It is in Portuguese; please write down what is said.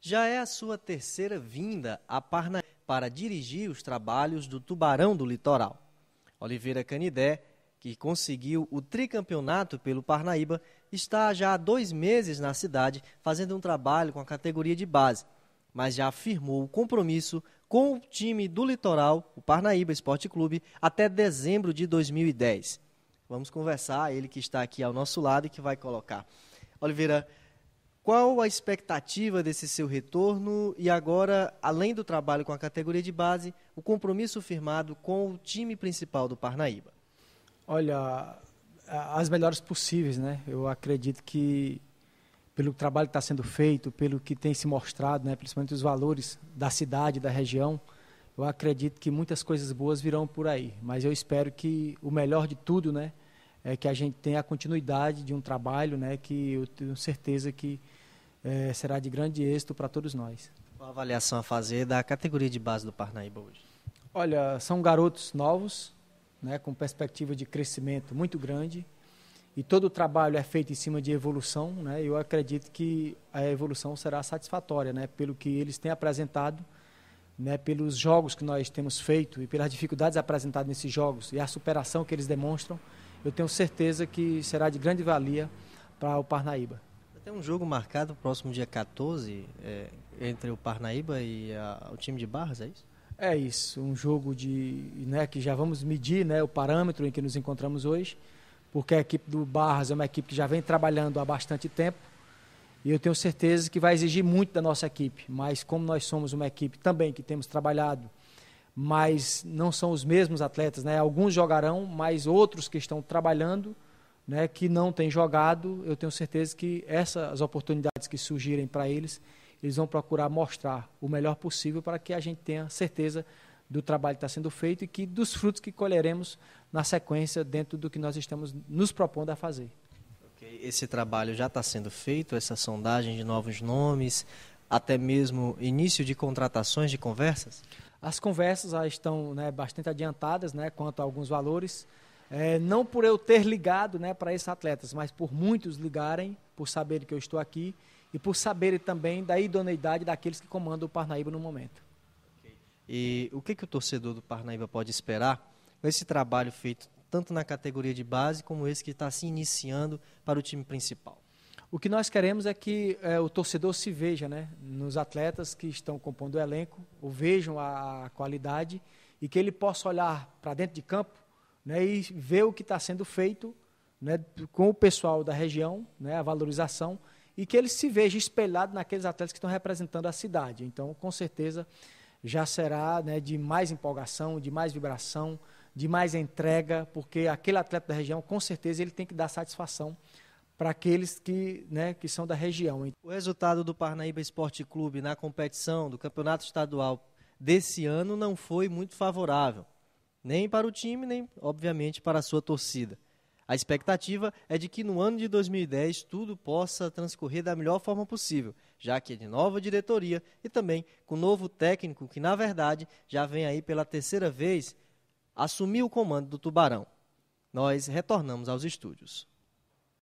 já é a sua terceira vinda a Parnaíba para dirigir os trabalhos do Tubarão do Litoral. Oliveira Canidé, que conseguiu o tricampeonato pelo Parnaíba, está já há dois meses na cidade fazendo um trabalho com a categoria de base, mas já afirmou o compromisso com o time do Litoral, o Parnaíba Esporte Clube, até dezembro de 2010. Vamos conversar, ele que está aqui ao nosso lado e que vai colocar. Oliveira, qual a expectativa desse seu retorno e agora, além do trabalho com a categoria de base, o compromisso firmado com o time principal do Parnaíba? Olha, as melhores possíveis, né? Eu acredito que pelo trabalho que está sendo feito, pelo que tem se mostrado, né? Principalmente os valores da cidade, da região, eu acredito que muitas coisas boas virão por aí. Mas eu espero que o melhor de tudo, né? É que a gente tenha a continuidade de um trabalho, né? Que eu tenho certeza que é, será de grande êxito para todos nós. Qual a avaliação a fazer da categoria de base do Parnaíba hoje? Olha, são garotos novos, né, com perspectiva de crescimento muito grande, e todo o trabalho é feito em cima de evolução, né? Eu acredito que a evolução será satisfatória, né, pelo que eles têm apresentado, né, pelos jogos que nós temos feito e pelas dificuldades apresentadas nesses jogos e a superação que eles demonstram, eu tenho certeza que será de grande valia para o Parnaíba. Tem um jogo marcado próximo dia 14 é, entre o Parnaíba e a, o time de Barras, é isso? É isso, um jogo de, né, que já vamos medir, né, o parâmetro em que nos encontramos hoje, porque a equipe do Barras é uma equipe que já vem trabalhando há bastante tempo e eu tenho certeza que vai exigir muito da nossa equipe, mas como nós somos uma equipe também que temos trabalhado, mas não são os mesmos atletas, né, alguns jogarão, mas outros que estão trabalhando né, que não tem jogado, eu tenho certeza que essas oportunidades que surgirem para eles, eles vão procurar mostrar o melhor possível para que a gente tenha certeza do trabalho que está sendo feito e que dos frutos que colheremos na sequência dentro do que nós estamos nos propondo a fazer. Okay. Esse trabalho já está sendo feito, essa sondagem de novos nomes, até mesmo início de contratações de conversas? As conversas já estão né, bastante adiantadas né, quanto a alguns valores é, não por eu ter ligado né, para esses atletas, mas por muitos ligarem, por saberem que eu estou aqui e por saberem também da idoneidade daqueles que comandam o Parnaíba no momento. E o que, que o torcedor do Parnaíba pode esperar com esse trabalho feito tanto na categoria de base como esse que está se iniciando para o time principal? O que nós queremos é que é, o torcedor se veja né, nos atletas que estão compondo o elenco, ou vejam a, a qualidade e que ele possa olhar para dentro de campo né, e ver o que está sendo feito né, com o pessoal da região, né, a valorização, e que ele se veja espelhado naqueles atletas que estão representando a cidade. Então, com certeza, já será né, de mais empolgação, de mais vibração, de mais entrega, porque aquele atleta da região, com certeza, ele tem que dar satisfação para aqueles que, né, que são da região. O resultado do Parnaíba Esporte Clube na competição do Campeonato Estadual desse ano não foi muito favorável nem para o time, nem, obviamente, para a sua torcida. A expectativa é de que no ano de 2010 tudo possa transcorrer da melhor forma possível, já que é de nova diretoria e também com novo técnico que, na verdade, já vem aí pela terceira vez assumir o comando do Tubarão. Nós retornamos aos estúdios.